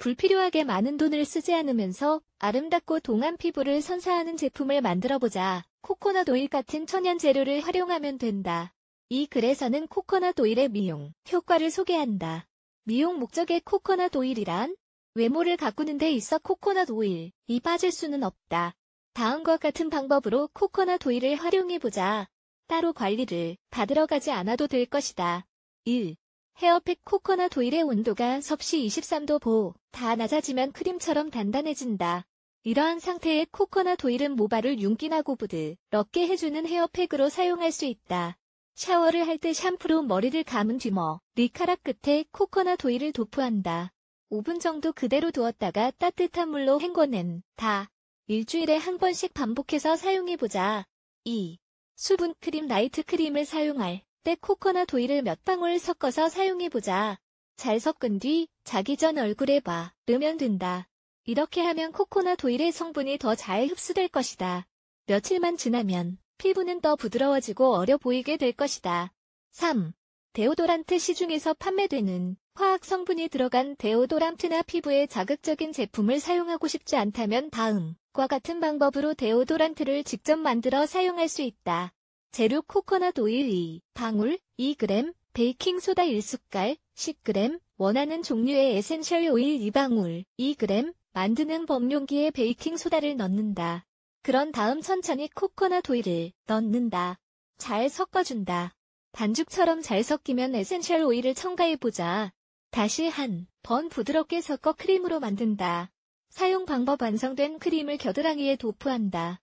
불필요하게 많은 돈을 쓰지 않으면서 아름답고 동안 피부를 선사하는 제품을 만들어보자. 코코넛 오일 같은 천연 재료를 활용하면 된다. 이 글에서는 코코넛 오일의 미용 효과를 소개한다. 미용 목적의 코코넛 오일이란 외모를 가꾸는 데 있어 코코넛 오일이 빠질 수는 없다. 다음과 같은 방법으로 코코넛 오일을 활용해보자. 따로 관리를 받으러 가지 않아도 될 것이다. 1. 헤어팩 코코넛 오일의 온도가 섭씨 23도 보, 다 낮아지면 크림처럼 단단해진다. 이러한 상태의 코코넛 오일은 모발을 윤기나 고부드, 럽게 해주는 헤어팩으로 사용할 수 있다. 샤워를 할 때 샴푸로 머리를 감은 뒤머, 리카락 끝에 코코넛 오일을 도포한다. 5분 정도 그대로 두었다가 따뜻한 물로 헹궈낸 다. 일주일에 한 번씩 반복해서 사용해보자. 2. 수분 크림 나이트 크림을 사용할 때 코코넛 오일을 몇 방울 섞어서 사용해보자. 잘 섞은 뒤 자기 전 얼굴에 봐. 르면 된다. 이렇게 하면 코코넛 오일의 성분이 더 잘 흡수될 것이다. 며칠만 지나면 피부는 더 부드러워지고 어려 보이게 될 것이다. 3. 데오도란트 시중에서 판매되는 화학 성분이 들어간 데오도란트나 피부에 자극적인 제품을 사용하고 싶지 않다면 다음과 같은 방법으로 데오도란트를 직접 만들어 사용할 수 있다. 재료 코코넛 오일 2, 방울 2g, 베이킹소다 1숟갈, 10g, 원하는 종류의 에센셜 오일 2방울 2g, 만드는 법용기에 베이킹소다를 넣는다. 그런 다음 천천히 코코넛 오일을 넣는다. 잘 섞어준다. 반죽처럼 잘 섞이면 에센셜 오일을 첨가해보자. 다시 한 번 부드럽게 섞어 크림으로 만든다. 사용 방법 완성된 크림을 겨드랑이에 도포한다.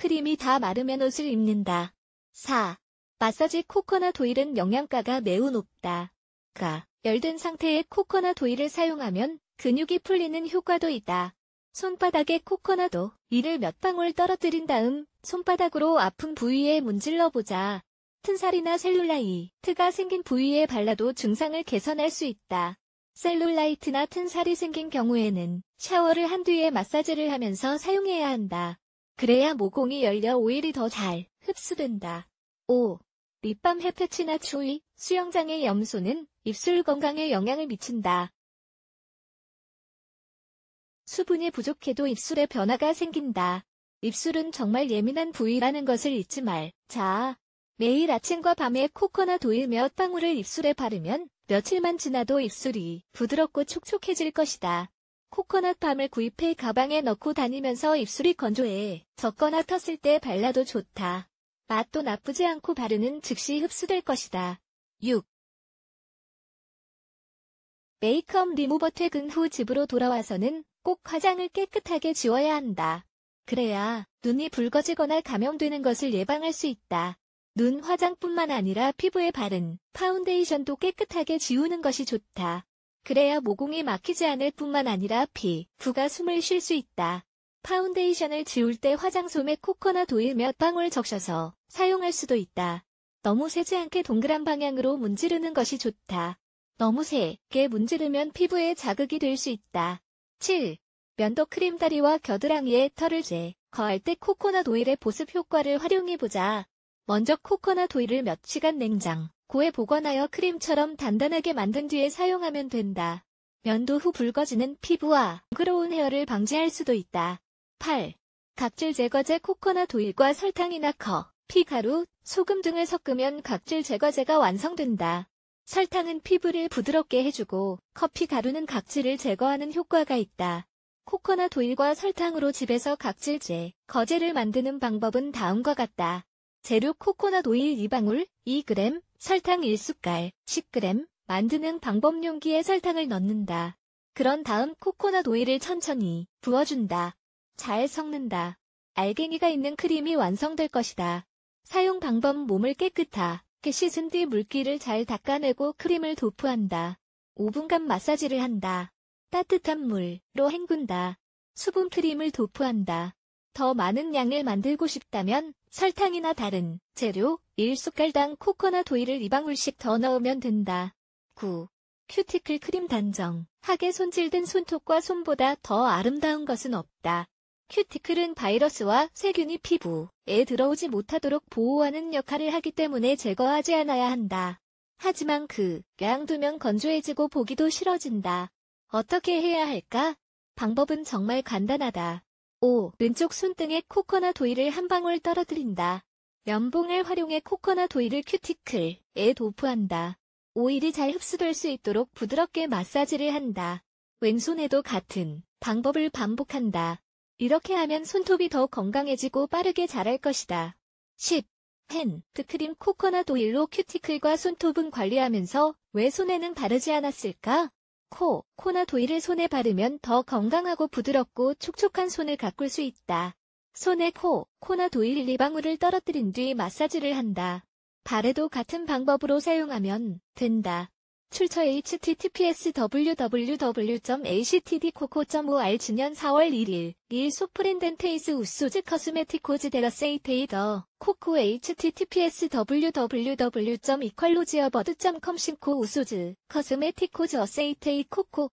크림이 다 마르면 옷을 입는다. 4. 마사지 코코넛 오일은 영양가가 매우 높다. 가. 열든 상태의 코코넛 오일을 사용하면 근육이 풀리는 효과도 있다. 손바닥에 코코넛 오일을 몇 방울 떨어뜨린 다음 손바닥으로 아픈 부위에 문질러 보자. 튼살이나 셀룰라이트가 생긴 부위에 발라도 증상을 개선할 수 있다. 셀룰라이트나 튼살이 생긴 경우에는 샤워를 한 뒤에 마사지를 하면서 사용해야 한다. 그래야 모공이 열려 오일이 더 잘 흡수된다. 5. 립밤 햇볕이나 추위, 수영장의 염소는 입술 건강에 영향을 미친다. 수분이 부족해도 입술에 변화가 생긴다. 입술은 정말 예민한 부위라는 것을 잊지 말. 자, 매일 아침과 밤에 코코넛 오일 몇 방울을 입술에 바르면 며칠만 지나도 입술이 부드럽고 촉촉해질 것이다. 코코넛밤을 구입해 가방에 넣고 다니면서 입술이 건조해 젖거나 텄을 때 발라도 좋다. 맛도 나쁘지 않고 바르는 즉시 흡수될 것이다. 6. 메이크업 리무버 퇴근 후 집으로 돌아와서는 꼭 화장을 깨끗하게 지워야 한다. 그래야 눈이 붉어지거나 감염되는 것을 예방할 수 있다. 눈 화장뿐만 아니라 피부에 바른 파운데이션도 깨끗하게 지우는 것이 좋다. 그래야 모공이 막히지 않을 뿐만 아니라 피, 부가 숨을 쉴 수 있다. 파운데이션을 지울 때 화장솜에 코코넛 오일 몇 방울 적셔서 사용할 수도 있다. 너무 세지 않게 동그란 방향으로 문지르는 것이 좋다. 너무 세게 문지르면 피부에 자극이 될 수 있다. 7. 면도 크림 다리와 겨드랑이에 털을 제거할 때 코코넛 오일의 보습 효과를 활용해보자. 먼저 코코넛 오일을 몇 시간 냉장, 고에 보관하여 크림처럼 단단하게 만든 뒤에 사용하면 된다. 면도 후 붉어지는 피부와 부끄러운 헤어를 방지할 수도 있다. 8. 각질 제거제 코코넛 오일과 설탕이나 커, 피가루, 소금 등을 섞으면 각질 제거제가 완성된다. 설탕은 피부를 부드럽게 해주고 커피 가루는 각질을 제거하는 효과가 있다. 코코넛 오일과 설탕으로 집에서 각질제, 거제를 만드는 방법은 다음과 같다. 재료 코코넛 오일 2방울, 2g, 설탕 1숟갈, 10g, 만드는 방법 용기에 설탕을 넣는다. 그런 다음 코코넛 오일을 천천히 부어준다. 잘 섞는다. 알갱이가 있는 크림이 완성될 것이다. 사용 방법 몸을 깨끗하게 씻은 뒤 물기를 잘 닦아내고 크림을 도포한다. 5분간 마사지를 한다. 따뜻한 물로 헹군다. 수분 크림을 도포한다. 더 많은 양을 만들고 싶다면 설탕이나 다른 재료 1숟갈당 코코넛 오일을 2방울씩 더 넣으면 된다. 9. 큐티클 크림 단정. 하게 손질된 손톱과 손보다 더 아름다운 것은 없다. 큐티클은 바이러스와 세균이 피부에 들어오지 못하도록 보호하는 역할을 하기 때문에 제거하지 않아야 한다. 하지만 그 양두면 건조해지고 보기도 싫어진다. 어떻게 해야 할까? 방법은 정말 간단하다. 5. 왼쪽 손등에 코코넛 오일을 한 방울 떨어뜨린다. 면봉을 활용해 코코넛 오일을 큐티클에 도포한다. 오일이 잘 흡수될 수 있도록 부드럽게 마사지를 한다. 왼손에도 같은 방법을 반복한다. 이렇게 하면 손톱이 더 건강해지고 빠르게 자랄 것이다. 10. 핸드 크림 코코넛 오일로 큐티클과 손톱은 관리하면서 왜 손에는 바르지 않았을까? 코, 코나 도일을 손에 바르면 더 건강하고 부드럽고 촉촉한 손을 가꿀 수 있다. 손에 코, 코나 도일 1방울을 떨어뜨린 뒤 마사지를 한다. 발에도 같은 방법으로 사용하면 된다. 출처 https www.actdcoco.or 주년 4월 1일 1 소프렌덴테이스 우수즈 커스메티코즈 데러세이테이 더 코코 https www.equallogiabird.com 신코 우수즈 커스메티코즈 어세이테이 코코